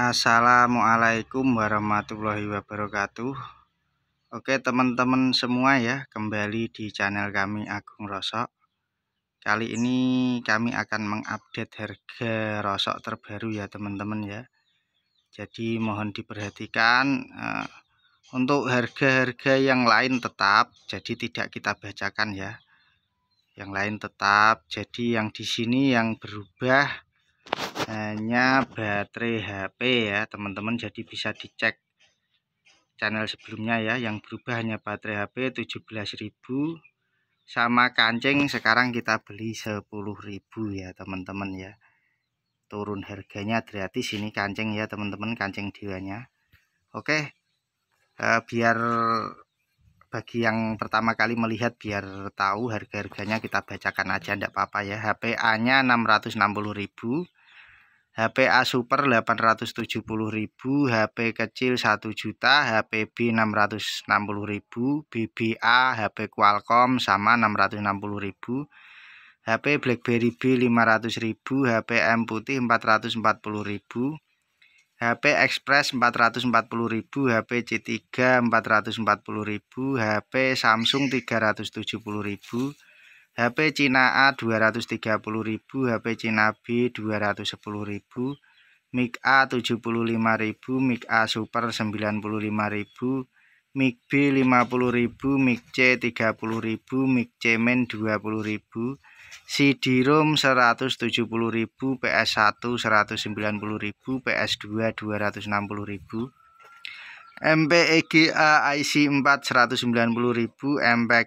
Assalamualaikum warahmatullahi wabarakatuh Oke teman-teman semua ya kembali di channel kami Agung Rosok Kali ini kami akan mengupdate harga rosok terbaru ya teman-teman ya Jadi mohon diperhatikan eh, Untuk harga-harga yang lain tetap jadi tidak kita bacakan ya Yang lain tetap jadi yang di sini yang berubah hanya baterai HP ya teman-teman jadi bisa dicek channel sebelumnya ya yang berubah hanya baterai HP 17.000 sama kancing sekarang kita beli 10.000 ya teman-teman ya turun harganya gratis ini kancing ya teman-teman kancing diwanya oke eh, biar bagi yang pertama kali melihat biar tahu harga-harganya kita bacakan aja ndak apa-apa ya HPA nya 660.000 HPA Super 870.000, HP kecil 1 juta, HP B 660.000, BBA HP Qualcomm sama 660.000, HP BlackBerry B 500.000, HP M putih 440.000, HP Express 440.000, HP C3 440.000, HP Samsung 370.000 HP Cina A 230.000, HP Cina B 210.000, mic A 75.000, mic A Super 95.000, mic B 50.000, mic C 30.000, mic C Men 20.000, CD ROM 170.000, PS1 190.000, PS2 260.000. A IC 4 190.000, MPEG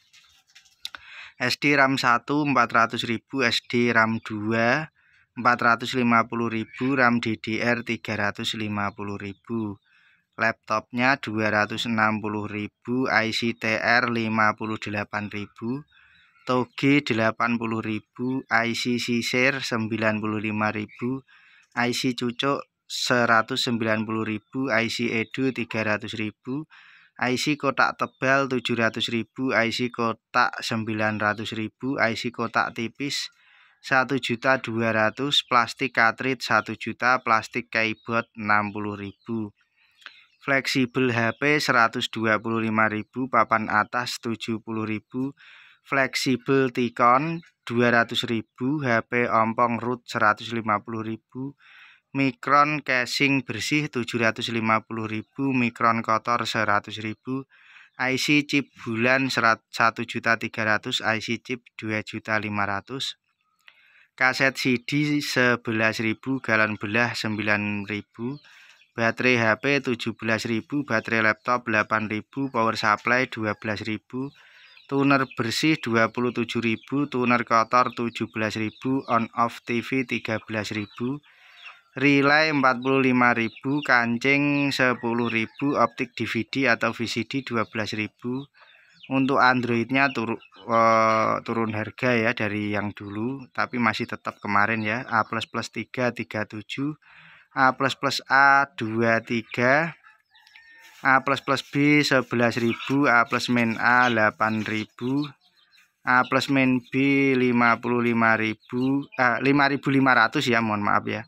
SD RAM 1 400.000, SD RAM 2 450.000, RAM DDR 350.000. Laptopnya 260.000, IC TR 58.000, toge 80.000, IC sisir 95.000, IC cucuk 190.000, IC edu 300.000, IC kotak tebal 700.000 IC kotak 900.000 IC kotak tipis 1.200 plastik cartridge 1 juta plastik keyboard 60.000 fleksibel HP 125.000 papan atas 70.000 fleksibel tikon 200.000 HP ompong root 150.000 mikron casing bersih 750.000, mikron kotor 100.000, IC chip bulan 1.300 IC chip 2.500 kaset CD 11.000, galon belah 9.000, baterai HP 17.000, baterai laptop 8.000, power supply 12.000, tuner bersih 27.000, tuner kotor 17.000, on off TV 13.000 relay 45.000 kancing 10.000 optik DVD atau VCD 12.000 untuk Androidnya turu, uh, turun harga ya dari yang dulu tapi masih tetap kemarin ya A++ plus 337 A++ A 23 A++ B 11.000 A+- min A 8.000 A+ min B 55.000 eh, 5.500 ya mohon maaf ya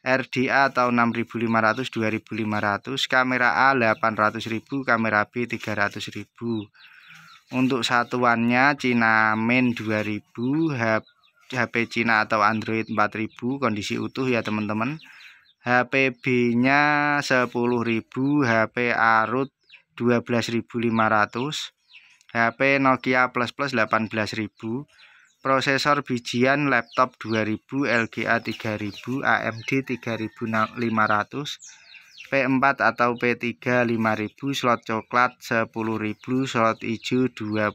RDA atau 6500 2500 kamera A 800.000 kamera B 300.000 untuk satuannya Cina main 2000 HP Cina atau Android 4000 kondisi utuh ya teman-teman HP B nya 10.000 HP Arut 12.500 HP Nokia plus plus 18.000 prosesor bijian laptop 2000 LGA 3000 AMD 3500 P4 atau P3 5000 slot coklat 10000 slot hijau 20000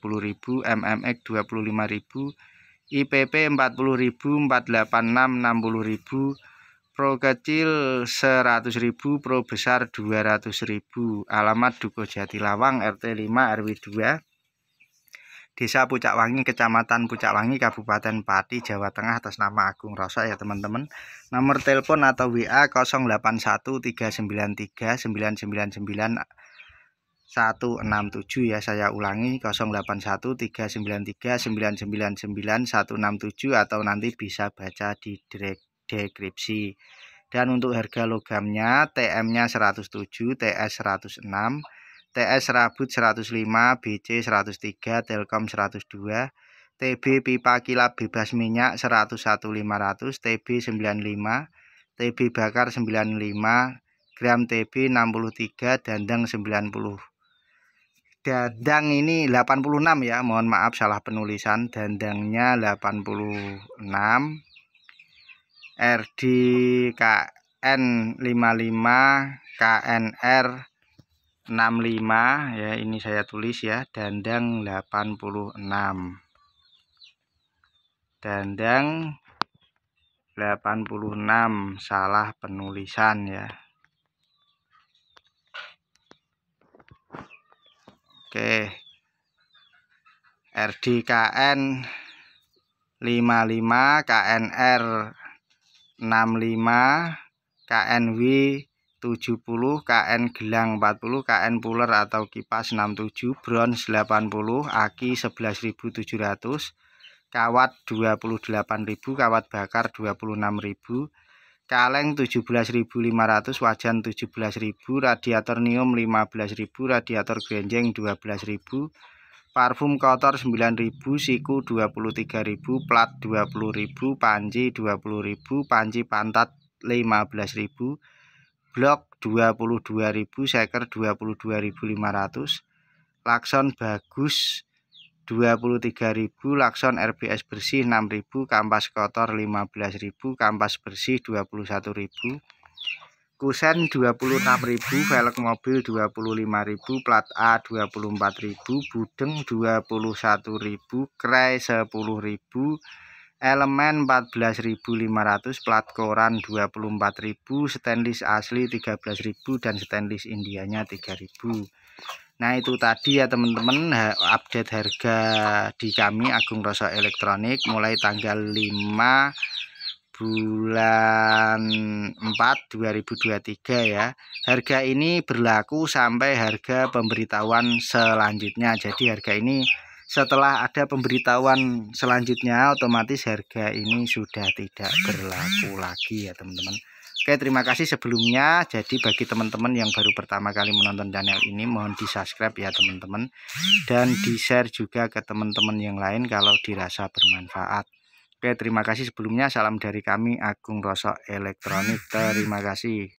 MMX 25000 IPP 40000 486 60000 Pro kecil 100.000 Pro besar 200.000 Alamat Duko Jatilawang RT 5 RW 2 Desa Pucakwangi, Kecamatan Pucakwangi, Kabupaten Pati, Jawa Tengah atas nama Agung Rosa ya teman-teman. Nomor telepon atau WA 0813939999 167 ya saya ulangi 081393999167 atau nanti bisa baca di deskripsi dan untuk harga logamnya TM nya 107 TS 106 TS Rabut 105, BC 103, Telkom 102, TB pipa kilap bebas minyak 101.500, TB 95, TB bakar 95, gram TB 63, dandang 90. Dandang ini 86 ya, mohon maaf salah penulisan, dandangnya 86. RDKN 55 KNR 65 ya ini saya tulis ya dandang 86 dandang 86 salah penulisan ya Oke RDKN 55 KNR 65 KNW 70 KN gelang 40 KN puller atau kipas 67 bronze 80 aki 11.700 kawat 28.000 kawat bakar 26.000 kaleng 17.500 wajan 17.000 radiator neum 15.000 radiator grenjeng 12.000 parfum kotor 9.000 siku 23.000 plat 20.000 panci 20.000 panci pantat 15.000 Blok 22.000 Seker 22.500 Lakson Bagus 23.000 Lakson RBS bersih 6.000 Kampas kotor 15.000 Kampas bersih 21.000 Kusen 26.000, velg mobil 25.000, plat A 24.000, budeng 21.000, krei 10.000, elemen 14.500 plat koran 24.000 stainless asli 13.000 dan stainless indianya 3.000 Nah itu tadi ya teman-teman update harga di kami Agung Rasa Elektronik mulai tanggal 5 bulan 4 2023 ya harga ini berlaku sampai harga pemberitahuan selanjutnya jadi harga ini setelah ada pemberitahuan selanjutnya otomatis harga ini sudah tidak berlaku lagi ya teman-teman Oke terima kasih sebelumnya jadi bagi teman-teman yang baru pertama kali menonton channel ini mohon di subscribe ya teman-teman dan di share juga ke teman-teman yang lain kalau dirasa bermanfaat Oke terima kasih sebelumnya salam dari kami Agung Rosok Elektronik terima kasih